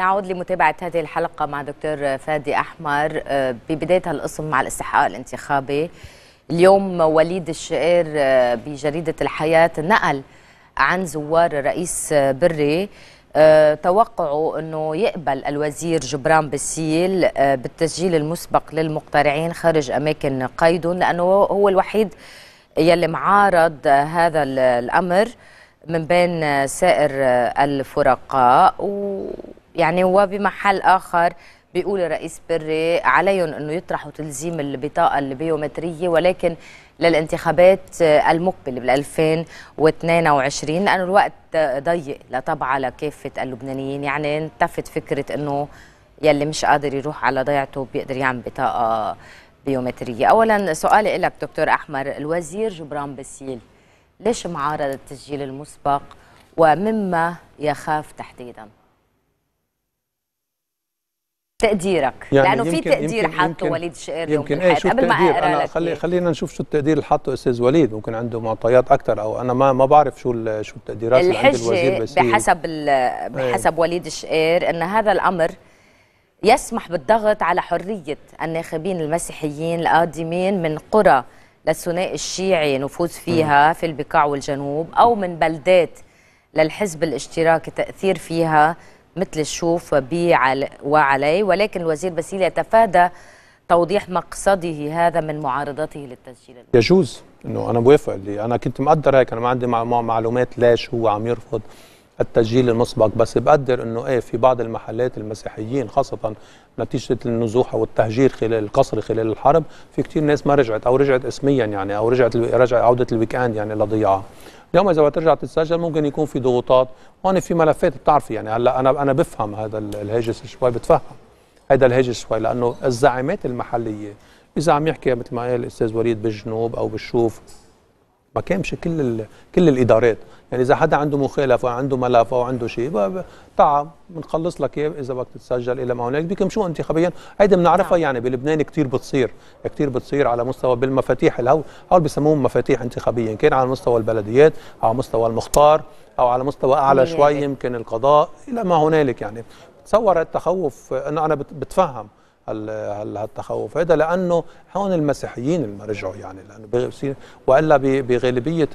نعود لمتابعة هذه الحلقة مع دكتور فادي أحمر آه، ببداية القسم مع الاستحقاق الانتخابي اليوم وليد الشقير آه، بجريدة الحياة نقل عن زوار رئيس بري آه، توقعوا أنه يقبل الوزير جبران بسيل بالتسجيل المسبق للمقترعين خارج أماكن قيدهم لأنه هو الوحيد يلي معارض هذا الأمر من بين سائر الفرقاء و يعني وبمحل آخر بيقول الرئيس بري عليهم انه يطرحوا تلزيم البطاقه البيومتريه ولكن للانتخابات المقبله بال 2022 لانه الوقت ضيق لطبعا لكافه اللبنانيين يعني انتفت فكره انه يلي مش قادر يروح على ضيعته بيقدر يعمل بطاقه بيومتريه، اولا سؤالي لك دكتور احمر الوزير جبران باسيل ليش معارض التسجيل المسبق ومما يخاف تحديدا؟ تقديرك يعني لانه في تقدير حاطه وليد شقيري يمكن ايه شو قبل ما اقرا لك خلي خلينا نشوف شو التقدير اللي حاطه استاذ وليد ممكن عنده معطيات اكثر او انا ما ما بعرف شو شو التقديرات اللي عند الوزير بس إيه. بحسب إيه. بحسب ايه. وليد شقير ان هذا الامر يسمح بالضغط على حريه الناخبين المسيحيين القادمين من قرى للثنائي الشيعي نفوذ فيها م. في البقاع والجنوب او من بلدات للحزب الاشتراكي تاثير فيها مثل الشوف بي وعلي ولكن الوزير باسيل يتفادى توضيح مقصده هذا من معارضته للتسجيل يجوز انه انا بوافق اللي انا كنت مقدر هيك انا ما عندي معلومات ليش هو عم يرفض التسجيل المسبق بس بقدر انه ايه في بعض المحلات المسيحيين خاصه نتيجه النزوح او التهجير خلال القصر خلال الحرب في كثير ناس ما رجعت او رجعت اسميا يعني او رجعت رجع عوده الويك اند يعني لضيعه اليوم اذا بترجع تتسجل ممكن يكون في ضغوطات هون في ملفات بتعرفي يعني هلا انا انا بفهم هذا الهاجس شوي بتفهم هذا الهاجس شوي لانه الزعامات المحليه اذا عم يحكي مثل ما قال الاستاذ وليد بالجنوب او بالشوف ما كانش كل كل الادارات يعني اذا حدا عنده مخالفه عنده ملف او عنده شيء تعب بنخلص لك اياه اذا بدك تتسجل الى ما هنالك شو انتخابيا هيدي بنعرفها نعم. يعني بلبنان كثير بتصير كثير بتصير على مستوى بالمفاتيح الهو هول بسموهم مفاتيح انتخابيا كان على مستوى البلديات على مستوى المختار او على مستوى اعلى شوي يمكن القضاء الى ما هنالك يعني تصور التخوف انه انا بتفهم هالتخوف هذا لانه هون المسيحيين اللي رجعوا يعني لانه والا بغالبيه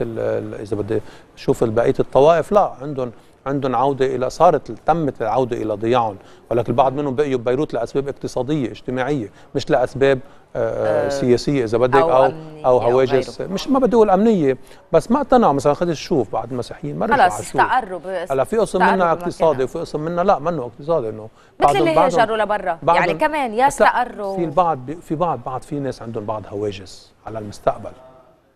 اذا بدي شوف بقيه الطوائف لا عندهم عندهم عوده الى صارت تمت العوده الى ضياعهم ولكن البعض منهم بقيوا ببيروت لاسباب اقتصاديه اجتماعيه مش لاسباب آه، آه، سياسيه اذا بدك او او, أو هواجس مش ما بدي اقول امنيه بس ما اقتنعوا مثلا خذ الشوف بعد المسيحيين ما رجعوا خلص استعروا هلا في قسم منها اقتصادي وفي قسم منها لا منه اقتصادي انه مثل اللي هاجروا لبرا يعني كمان يا استقروا في البعض في بعض بعض في ناس عندهم بعض هواجس على المستقبل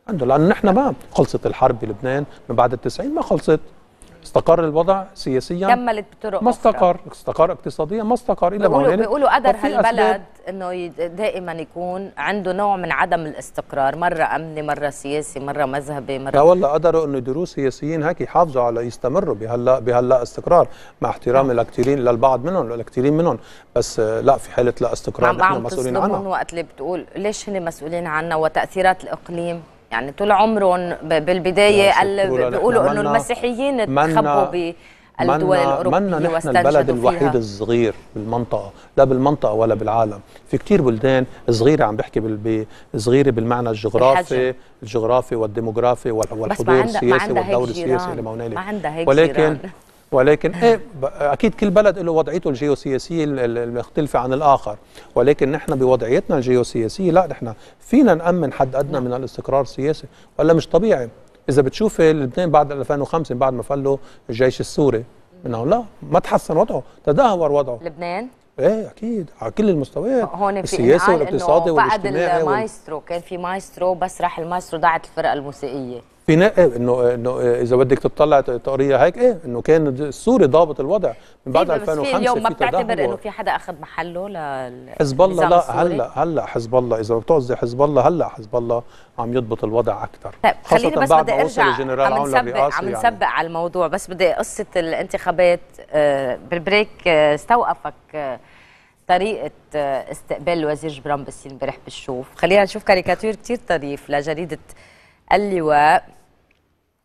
عنده لانه نحن ما خلصت الحرب بلبنان من بعد التسعين ما خلصت استقر الوضع سياسيا كملت بطرق ما استقر استقر اقتصاديا ما استقر الى بيقولوا, بيقولوا قدر هالبلد انه دائما يكون عنده نوع من عدم الاستقرار مره امني مره سياسي مره مذهبي مره لا والله قدروا انه يديروا سياسيين هيك يحافظوا على يستمروا بهلا بهلا استقرار مع احترامي نعم. لكثيرين للبعض منهم لكثيرين منهم بس لا في حاله لا استقرار نحن مسؤولين عنها وقت اللي بتقول ليش هن مسؤولين عنها وتاثيرات الاقليم يعني طول عمرهم بالبدايه بيقولوا انه المسيحيين تخبوا بالدول الاوروبيه منا نحن البلد الوحيد فيها. الصغير بالمنطقه لا بالمنطقه ولا بالعالم في كتير بلدان صغيره عم بحكي بال... صغيره بالمعنى الجغرافي الجغرافي والديموغرافي والحضور السياسي والدور السياسي لما هنالك ولكن جيران. ولكن ايه اكيد كل بلد له وضعيته الجيوسياسيه المختلفه عن الاخر ولكن نحن بوضعيتنا الجيوسياسيه لا نحن فينا نامن حد ادنى نعم. من الاستقرار السياسي ولا مش طبيعي اذا بتشوف لبنان بعد 2005 بعد ما فلوا الجيش السوري انه لا ما تحسن وضعه تدهور وضعه لبنان ايه اكيد على كل المستويات هون في السياسي والاقتصادي والاجتماعي بعد المايسترو كان في مايسترو بس راح المايسترو ضاعت الفرقه الموسيقيه بناء انه انه اذا بدك تطلع تقريه هيك ايه انه كان السوري ضابط الوضع من بعد 2005 اليوم ما بتعتبر انه في حدا اخذ محله لل حزب الله لا هلا هلا حزب الله اذا بتقصدي حزب الله هلا حزب الله عم يضبط الوضع اكثر طيب خليني بس بدي ارجع عم نسبق عم يعني. نسبق يعني. على الموضوع بس بدي قصه الانتخابات آه، بالبريك آه، استوقفك آه، طريقة استقبال الوزير جبران بسين امبارح بالشوف خلينا نشوف كاريكاتير كتير طريف لجريدة اللواء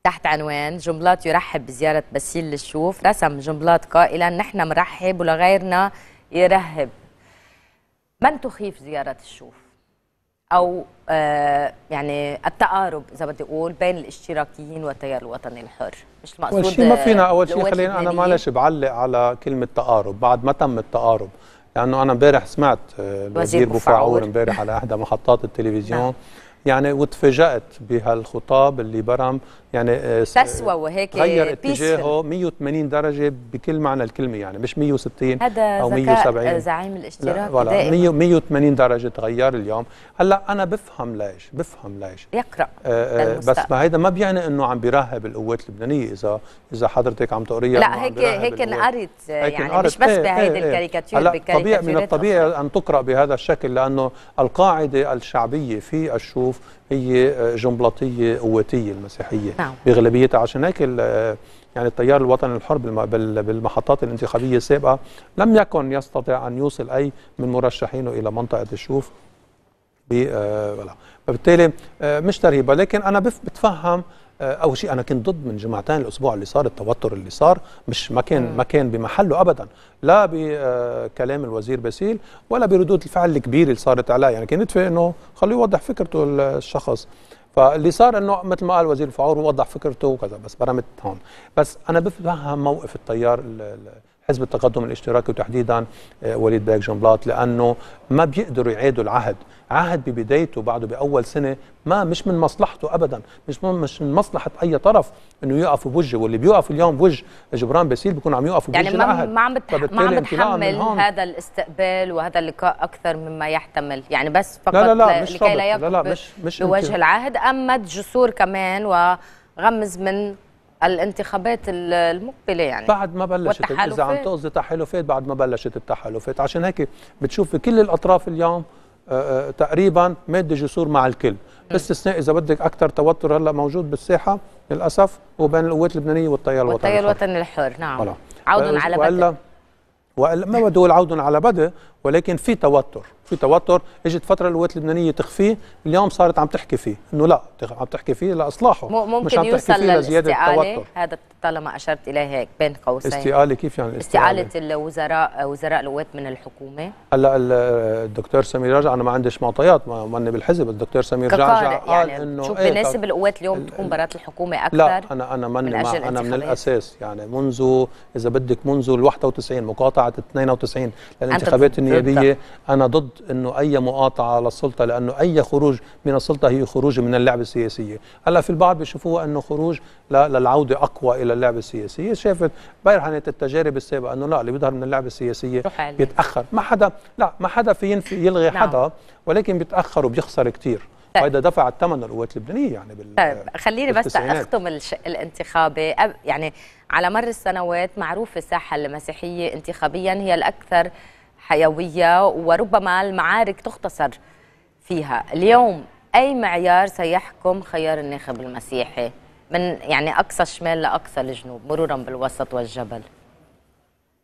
تحت عنوان جنبلاط يرحب بزيارة باسيل للشوف رسم جنبلاط قائلا نحن مرحب ولغيرنا يرهب من تخيف زيارة الشوف أو آه يعني التقارب إذا بدي أقول بين الاشتراكيين والتيار الوطني الحر مش المقصود شيء ما فينا أول شيء خلينا أنا معلش بعلق على كلمة تقارب بعد ما تم التقارب لأنه أنا امبارح سمعت آه، الوزير بوفاعور امبارح على إحدى محطات التلفزيون نعم. يعني وتفاجأت بهالخطاب اللي برم يعني آه، تسوى وهيك غير اتجاهه 180 درجه بكل معنى الكلمه يعني مش 160 او 170 هذا آه، زعيم الاشتراك دائما 180 درجه تغير اليوم هلا انا بفهم ليش بفهم ليش يقرا آه, آه، بس ما هيدا ما بيعني انه عم بيرهب القوات اللبنانيه اذا اذا حضرتك عم تقريها لا هيك هيك انقرت يعني مش بس إيه، بهيدي إيه، إيه. الكاريكاتير هلا طبيعي من الطبيعي ان تقرا بهذا الشكل لانه القاعده الشعبيه في الشوف هي آه، جنبلاطيه قواتيه المسيحيه نعم. عشان هيك آه، يعني التيار الوطني الحر بالمحطات الانتخابيه السابقه لم يكن يستطيع ان يوصل اي من مرشحينه الى منطقه الشوف آه، فبالتالي مش ترهيبه لكن انا بتفهم آه، اول شيء انا كنت ضد من جمعتين الاسبوع اللي صار التوتر اللي صار مش ما كان ما كان بمحله ابدا لا بكلام آه، الوزير باسيل ولا بردود الفعل الكبيره اللي صارت عليه يعني كانت في انه خليه يوضح فكرته الشخص فاللي صار انه مثل ما قال وزير الفعور وضح فكرته وكذا بس برمت هون بس انا بفهم موقف التيار حزب التقدم الاشتراكي وتحديدا آه، وليد باك جنبلاط لانه ما بيقدروا يعيدوا العهد عهد ببدايته بعده باول سنه ما مش من مصلحته ابدا مش من مش من مصلحه اي طرف انه يقف بوجه واللي بيقف اليوم بوجه جبران باسيل بيكون عم يقف يعني بوجه يعني العهد ما عم بتح... ما عم بتحمل هذا الاستقبال وهذا اللقاء اكثر مما يحتمل يعني بس فقط لا لا لا مش لكي لا يقف لا لا مش مش بوجه العهد امد جسور كمان وغمز من الانتخابات المقبله يعني بعد ما بلشت اذا عم تقصدي تحالفات بعد ما بلشت التحالفات عشان هيك بتشوف كل الاطراف اليوم آه، آه، تقريبا مادة جسور مع الكل باستثناء اذا بدك اكثر توتر هلا موجود بالساحه للاسف وبين القوات اللبنانيه والتيار الوطني والتيار الوطني الحر نعم عودا على بدء والا ما بدي اقول عودا على بدء ولكن في توتر في توتر اجت فتره القوات اللبنانيه تخفيه اليوم صارت عم تحكي فيه انه لا عم تحكي فيه لاصلاحه ممكن مش عم تحكي يوصل فيه لزياده التوتر هذا طالما اشرت اليه هيك بين قوسين استقاله كيف يعني استقاله, استقالة الوزراء وزراء القوات من الحكومه هلا الدكتور سمير رجع انا ما عنديش معطيات ما ماني بالحزب الدكتور سمير رجع قال يعني انه شوف بناسب إيه القوات اليوم تكون برات الحكومه اكثر لا انا انا ماني من انا من الاساس يعني منذ اذا بدك منذ ال 91 مقاطعه 92 للانتخابات النيابية انا ضد انه اي مقاطعه على السلطه لانه اي خروج من السلطه هي خروج من اللعبه السياسيه هلا في البعض بيشوفوها انه خروج للعوده اقوى الى اللعبه السياسيه شافت برهنت التجارب السابقه انه لا اللي بيظهر من اللعبه السياسيه بيتاخر ما حدا لا ما حدا في ينفي يلغي نعم. حدا ولكن بيتاخر وبيخسر كثير طيب. وهذا دفع الثمن القوات اللبنانيه يعني بال طيب خليني بس اختم الانتخابة الانتخابي يعني على مر السنوات معروف الساحه المسيحيه انتخابيا هي الاكثر حيوية وربما المعارك تختصر فيها اليوم أي معيار سيحكم خيار الناخب المسيحي من يعني أقصى الشمال لأقصى الجنوب مرورا بالوسط والجبل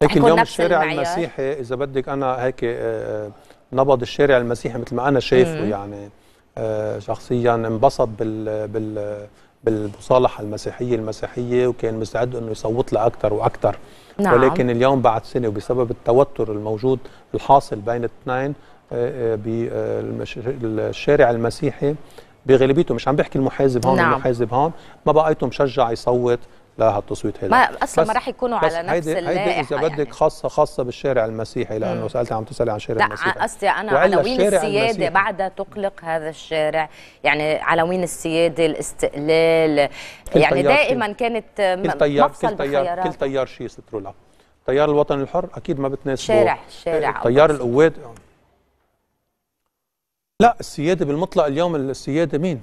لكن اليوم الشارع المعيار. المسيحي إذا بدك أنا هيك آه، نبض الشارع المسيحي مثل ما أنا شايفه يعني آه، شخصيا انبسط بال, بال بالمصالحة المسيحية المسيحية وكان مستعد أنه يصوت لها أكثر وأكثر نعم. ولكن اليوم بعد سنة وبسبب التوتر الموجود الحاصل بين الاثنين آه، آه، بالشارع آه، المسيحي بغالبيته مش عم بحكي المحازب هون نعم. المحازب هون ما بقيته مشجع يصوت لا هالتصويت ما اصلا ما راح يكونوا على نفس اللائحه هيدي اذا بدك يعني. خاصه خاصه بالشارع المسيحي لانه مم. سالت عم تسالي عن شارع المسيحي لا قصدي انا عناوين السياده بعدها تقلق هذا الشارع يعني عناوين السياده الاستقلال يعني دائما كانت كل طيار كل طيار كل طيار شيء له التيار الوطني الحر اكيد ما بتناسبه شارع شارع تيار إيه، القوات لا السياده بالمطلق اليوم السياده مين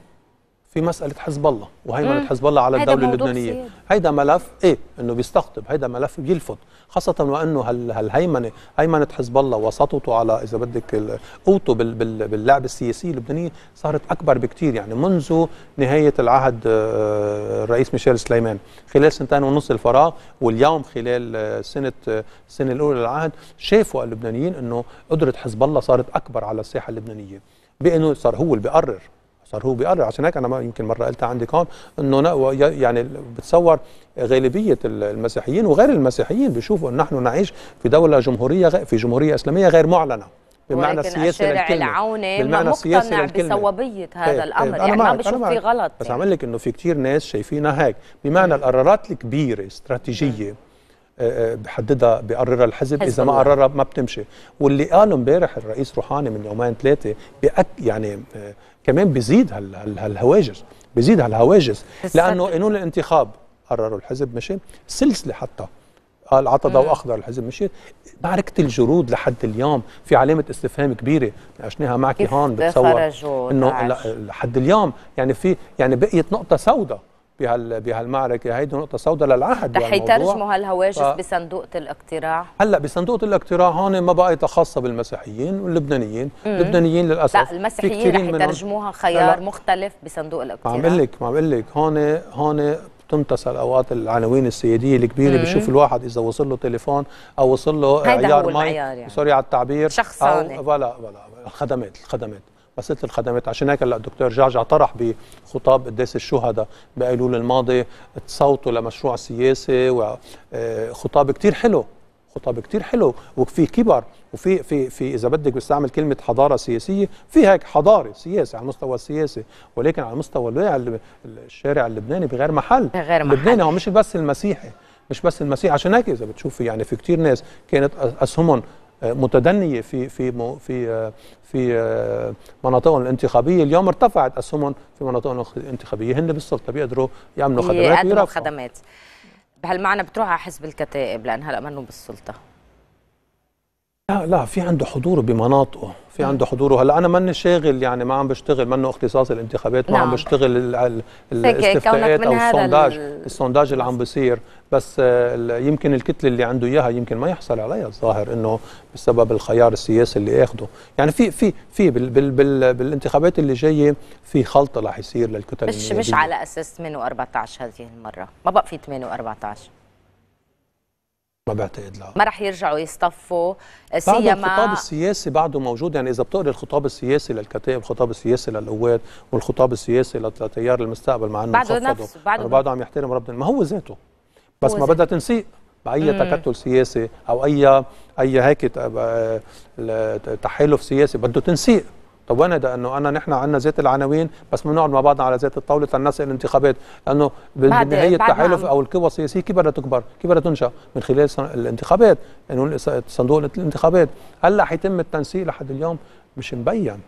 في مساله حزب الله وهيمنه حزب الله على الدوله اللبنانيه هيدا ملف ايه انه بيستقطب هيدا ملف بيلفت خاصه وانه هالهيمنه هيمنه حزب الله وسطوته على اذا بدك قوته باللعب السياسي اللبنانيه صارت اكبر بكثير يعني منذ نهايه العهد آه، الرئيس ميشيل سليمان خلال سنتين ونص الفراغ واليوم خلال آه، سنه آه، السنه الاولى للعهد شافوا اللبنانيين انه قدره حزب الله صارت اكبر على الساحه اللبنانيه بانه صار هو اللي بيقرر صار هو بيقرر عشان هيك انا يمكن مره قلت عندي قام انه يعني بتصور غالبيه المسيحيين وغير المسيحيين بيشوفوا ان نحن نعيش في دوله جمهوريه في جمهوريه اسلاميه غير معلنه بمعنى السياسي للكلمة العوني بالمعنى السياسي للكلمة بصوابية هذا طيب، طيب، الأمر أنا يعني ما بشوف فيه غلط بس يعني. عم لك إنه في كتير ناس شايفينها هيك بمعنى القرارات الكبيرة استراتيجية بحددها بقررها الحزب اذا ما قررها ما بتمشي واللي قاله امبارح الرئيس روحاني من يومين ثلاثه بأك يعني آه، كمان بيزيد هالهواجس بيزيد هالهواجس لانه قانون الانتخاب قرروا الحزب مشي سلسله حتى قال عطى ضوء اخضر الحزب مشي معركه الجرود لحد اليوم في علامه استفهام كبيره ناقشناها معك هون بتصور انه لحد اليوم يعني في يعني بقيت نقطه سوداء بهالمعركه هيدي نقطه سوداء للعهد رح يعني يترجموا هالهواجس ف... بصندوق الاقتراع هلا بصندوق الاقتراع هون ما بقى يتخصى بالمسيحيين واللبنانيين اللبنانيين للاسف لا المسيحيين رح يترجموها خيار لا. مختلف بصندوق الاقتراع عم لك ما عم لك هون هون بتنتسى اوقات العناوين السياديه الكبيره بشوف الواحد اذا وصل له تليفون او وصل له عيار مي يعني. سوري على التعبير شخصاني او بلا بلا الخدمات الخدمات مساله الخدمات عشان هيك هلا الدكتور جعجع طرح بخطاب قداس الشهداء بايلول الماضي تصوتوا لمشروع سياسي وخطاب آه، كتير حلو خطاب كتير حلو وفي كبر وفي في في اذا بدك بستعمل كلمه حضاره سياسيه في هيك حضاره سياسي على المستوى السياسي ولكن على مستوى الواعي الشارع اللبناني بغير محل غير محل اللبناني هو مش بس المسيحي مش بس المسيح عشان هيك اذا بتشوفي يعني في كتير ناس كانت اسهمهم متدنيه في في في في مناطقهم الانتخابيه اليوم ارتفعت اسهمهم في مناطقهم الانتخابيه هن بالسلطه بيقدروا يعملوا خدمات يقدموا خدمات بهالمعنى بتروح على حزب الكتائب لان هلا منهم بالسلطه لا لا في عنده حضور بمناطقه في عنده نعم. حضوره هلا انا ماني شاغل يعني ما عم بشتغل منه اختصاص الانتخابات ما نعم. عم بشتغل الاستفتاءات او السونداج السونداج اللي عم بصير بس آه، يمكن الكتله اللي عنده اياها يمكن ما يحصل عليها الظاهر انه بسبب الخيار السياسي اللي اخده يعني في في في بال بال بال بالانتخابات اللي جايه في خلطه رح يصير للكتل مش مش على اساس 8 و14 هذه المره ما بقى في 8 و14 ما بعتقد لا ما رح يرجعوا يصطفوا آه، سيما بعد الخطاب السياسي بعده موجود يعني اذا بتقري الخطاب السياسي للكتائب الخطاب السياسي للقوات والخطاب السياسي لتيار المستقبل مع انه بعده نفسه بعده, بعده عم يحترم ربنا ما هو ذاته بس هو ما بدها تنسيق باي تكتل سياسي او اي اي هيك آه، تحالف سياسي بده تنسيق طب وين ده انه انا نحن عندنا ذات العناوين بس بنقعد مع بعضنا على ذات الطاوله لنسق الانتخابات لانه بالنهايه التحالف او القوى السياسيه كيف بدها تكبر؟ كيف بدها تنشا؟ من خلال الانتخابات انه صندوق الانتخابات هلا حيتم التنسيق لحد اليوم مش مبين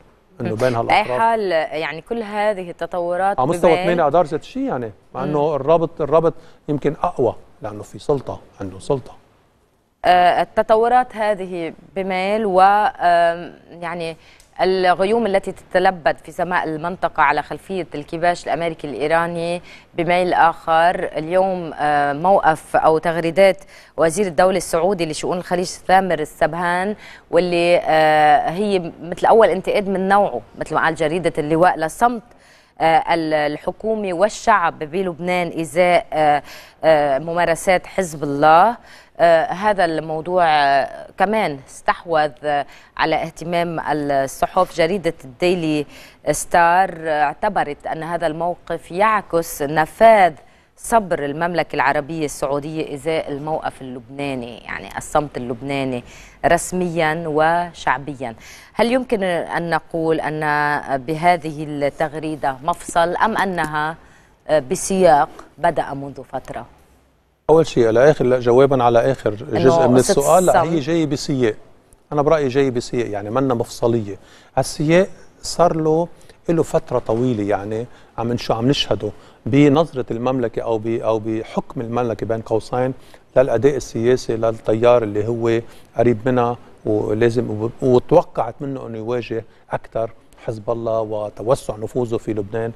انه بين هالاطراف باي حال يعني كل هذه التطورات على مستوى 8 اذار ذات شيء يعني مع انه الرابط الرابط يمكن اقوى لانه في سلطه عنده سلطه آه، التطورات هذه بمال و يعني الغيوم التي تتلبد في سماء المنطقة على خلفية الكباش الأمريكي الإيراني بميل آخر اليوم آه، موقف أو تغريدات وزير الدولة السعودي لشؤون الخليج ثامر السبهان واللي آه، هي مثل أول انتقاد من نوعه مثل ما قال جريدة اللواء لصمت آه، الحكومة والشعب بلبنان إزاء آه، آه، ممارسات حزب الله هذا الموضوع كمان استحوذ على اهتمام الصحف جريدة الديلي ستار اعتبرت أن هذا الموقف يعكس نفاذ صبر المملكة العربية السعودية إزاء الموقف اللبناني يعني الصمت اللبناني رسميا وشعبيا هل يمكن أن نقول أن بهذه التغريدة مفصل أم أنها بسياق بدأ منذ فترة؟ أول شيء على آخر لا جوابا على آخر جزء من السؤال لا هي جاية بسياق أنا برأيي جاية بسياق يعني منا مفصلية السياق صار له له فترة طويلة يعني عم شو عم نشهده بنظرة المملكة أو أو بحكم المملكة بين قوسين للأداء السياسي للتيار اللي هو قريب منها ولازم وتوقعت منه انه يواجه اكثر حزب الله وتوسع نفوذه في لبنان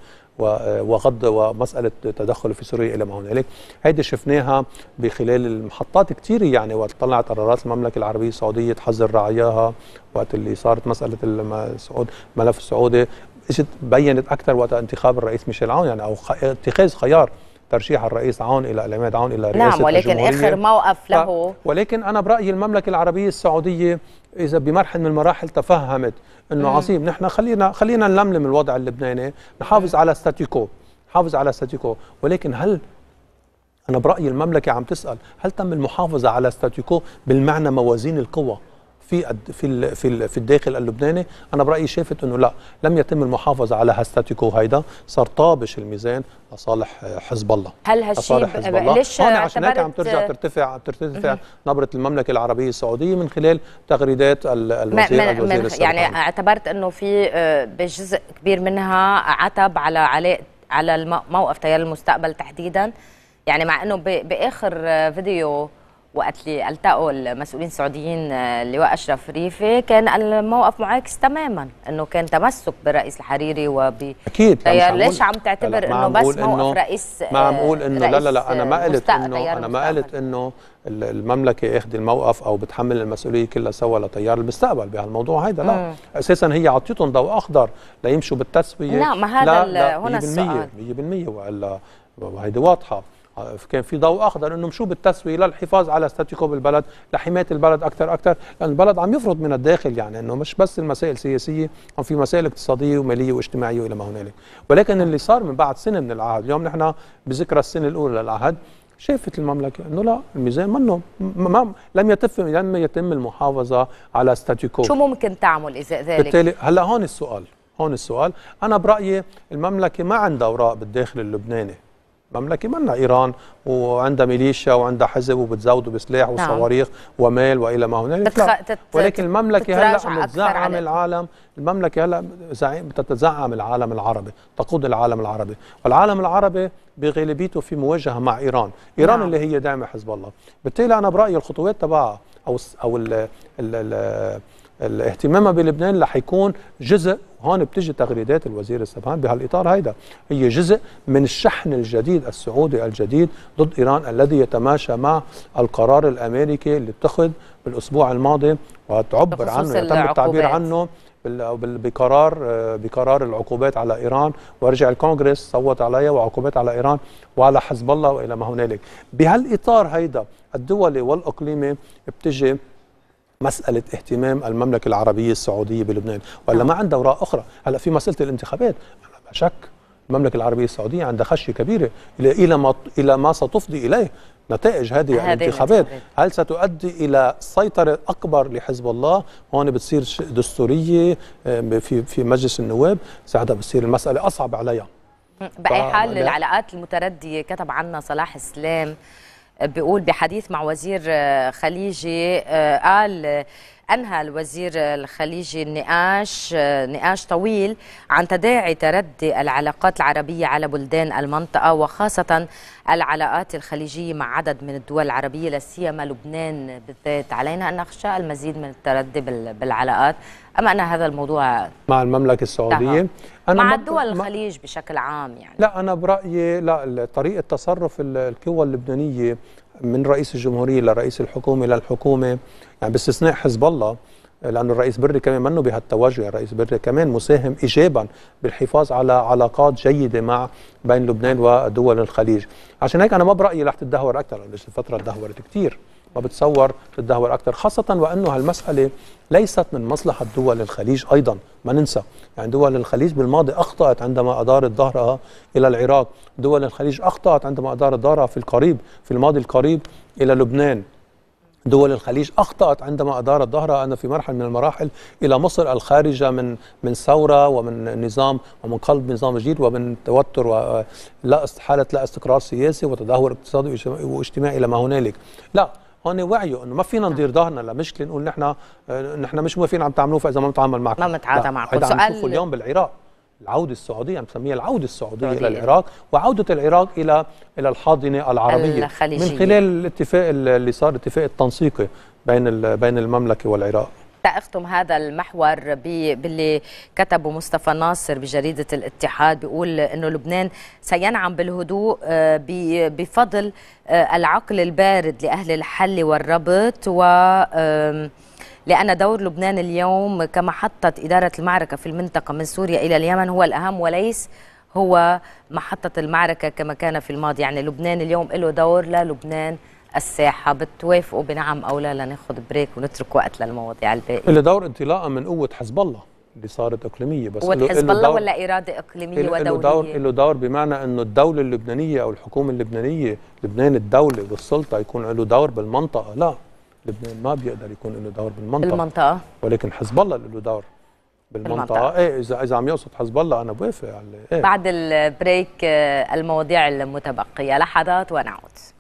وغض ومساله تدخله في سوريا الى ما هنالك، هيدي شفناها بخلال المحطات كثيره يعني وقت طلعت قرارات المملكه العربيه السعوديه تحذر رعاياها وقت اللي صارت مساله السعود ملف السعودي اجت بينت اكثر وقت انتخاب الرئيس ميشيل عون يعني او اتخاذ خيار ترشيح الرئيس عون الى العماد عون الى رئاسه نعم ولكن اخر موقف له ف... ولكن انا برايي المملكه العربيه السعوديه اذا بمرحله من المراحل تفهمت انه عظيم نحن خلينا خلينا نلملم الوضع اللبناني نحافظ على ستاتيكو نحافظ على ستاتيكو ولكن هل انا برايي المملكه عم تسال هل تم المحافظه على ستاتيكو بالمعنى موازين القوى في في في في الداخل اللبناني انا برايي شافت انه لا لم يتم المحافظه على هاستاتيكو هيدا صار طابش الميزان لصالح حزب الله هل هالشيء ليش هون عشان هيك عم ترجع آه، ترتفع ترتفع نبره المملكه العربيه السعوديه من خلال تغريدات الوزير, من الوزير من يعني اعتبرت انه في آه، بجزء كبير منها عتب على على على الموقف تيار المستقبل تحديدا يعني مع انه باخر آه، فيديو وقت اللي التقوا المسؤولين السعوديين اللواء آه، اشرف ريفي كان الموقف معاكس تماما انه كان تمسك بالرئيس الحريري وب اكيد يعني ليش عم تعتبر انه بس موقف رئيس آه، ما عم اقول انه لا لا لا انا ما آه، قلت انه انا ما قلت انه المملكه اخذ الموقف او بتحمل المسؤوليه كلها سوا لتيار المستقبل بهالموضوع هيدا لا مم. اساسا هي عطيتهم ضوء اخضر ليمشوا بالتسويه لا ما هذا لا هنا 100% 100% والا وهيدي واضحه كان في ضوء اخضر انه مشوا بالتسويه للحفاظ على ستاتيكو بالبلد لحمايه البلد اكثر اكثر لان البلد عم يفرض من الداخل يعني انه مش بس المسائل سياسيه عم في مسائل اقتصاديه وماليه واجتماعيه والى ما هنالك ولكن اللي صار من بعد سنه من العهد اليوم نحن بذكرى السنه الاولى للعهد شافت المملكه انه لا الميزان منه ما لم يتم لم يتم المحافظه على ستاتيكو شو ممكن تعمل اذا ذلك بالتالي هلا هون السؤال هون السؤال انا برايي المملكه ما عندها اوراق بالداخل اللبناني مملكه منا ايران وعندها ميليشيا وعندها حزب وبتزودوا بسلاح نعم. وصواريخ ومال والى ما هنالك تتخ... ولكن المملكه هلا بتزعم العالم المملكه هلا بتتزعم العالم العربي تقود العالم العربي والعالم العربي بغالبيته في مواجهه مع ايران ايران نعم. اللي هي داعمه حزب الله بالتالي انا برايي الخطوات تبعها او او ال ال اهتمامها بلبنان رح يكون جزء هون بتجي تغريدات الوزير السبهان بهالاطار هيدا هي جزء من الشحن الجديد السعودي الجديد ضد ايران الذي يتماشى مع القرار الامريكي اللي اتخذ بالاسبوع الماضي وتعبر عنه يتم التعبير عنه بقرار آه، بقرار العقوبات على ايران ورجع الكونغرس صوت عليها وعقوبات على ايران وعلى حزب الله والى ما هنالك بهالاطار هيدا الدولي والاقليمي بتجي مساله اهتمام المملكه العربيه السعوديه بلبنان ولا نعم. ما عندها اوراق اخرى هلا في مساله الانتخابات انا بشك المملكه العربيه السعوديه عندها خشيه كبيره الى ما الى ما ستفضي اليه نتائج هذه, الانتخابات هل ستؤدي الى سيطره اكبر لحزب الله هون بتصير دستوريه في في مجلس النواب ساعتها بتصير المساله اصعب عليها باي حال العلاقات المترديه كتب عنا صلاح السلام بيقول بحديث مع وزير آه، خليجي آه، قال أنهى الوزير الخليجي النقاش نقاش طويل عن تداعي تردي العلاقات العربية على بلدان المنطقة وخاصة العلاقات الخليجية مع عدد من الدول العربية لا سيما لبنان بالذات علينا أن نخشى المزيد من التردي بالعلاقات أما أن هذا الموضوع مع المملكة السعودية أنا مع الدول الخليج بشكل عام يعني لا أنا برأيي لا طريقة تصرف القوى اللبنانية من رئيس الجمهوريه لرئيس الحكومه للحكومه يعني باستثناء حزب الله لانه الرئيس بري كمان منه بهالتوجه، يعني الرئيس بري كمان مساهم ايجابا بالحفاظ على علاقات جيده مع بين لبنان ودول الخليج، عشان هيك انا ما برايي رح تدهور اكثر لانه الفتره تدهورت كثير. وبتصور تتدهور اكثر خاصه وانه هالمساله ليست من مصلحه دول الخليج ايضا ما ننسى يعني دول الخليج بالماضي اخطات عندما ادارت ظهرها الى العراق دول الخليج اخطات عندما ادارت ظهرها في القريب في الماضي القريب الى لبنان دول الخليج أخطأت عندما أدارت ظهرها أنا في مرحلة من المراحل إلى مصر الخارجة من من ثورة ومن نظام ومن قلب نظام جديد ومن توتر ولا حالة لا استقرار سياسي وتدهور اقتصادي واجتماعي إلى ما هنالك لا هون وعيه انه ما فينا ندير نعم. ظهرنا لمشكله نقول نحن نحن مش موافقين عم تعملوه فاذا ما بنتعامل معكم ما بنتعاطى معكم سؤال اليوم بالعراق العودة السعودية عم نسميها العودة السعودية إلى العراق وعودة العراق إلى إلى الحاضنة العربية الخليجية. من خلال الاتفاق اللي صار اتفاق التنسيقي بين بين المملكة والعراق حتى اختم هذا المحور باللي كتبه مصطفى ناصر بجريده الاتحاد بيقول انه لبنان سينعم بالهدوء آه، بفضل آه، العقل البارد لاهل الحل والربط و لأن دور لبنان اليوم كمحطة إدارة المعركة في المنطقة من سوريا إلى اليمن هو الأهم وليس هو محطة المعركة كما كان في الماضي يعني لبنان اليوم له دور لا لبنان الساحه بتوافقوا بنعم او لا لناخد بريك ونترك وقت للمواضيع الباقيه اللي دور انطلاقا من قوه حزب الله اللي صارت اقليميه بس قوه حزب الله ولا اراده اقليميه ودوليه له دور له دور بمعنى انه الدوله اللبنانيه او الحكومه اللبنانيه لبنان الدوله والسلطه يكون له دور بالمنطقه لا لبنان ما بيقدر يكون له دور بالمنطقه بالمنطقه ولكن حزب الله له دور بالمنطقة. بالمنطقه ايه اذا اذا عم يقصد حزب الله انا بوافق على إيه؟ بعد البريك آه، المواضيع المتبقيه لحظات ونعود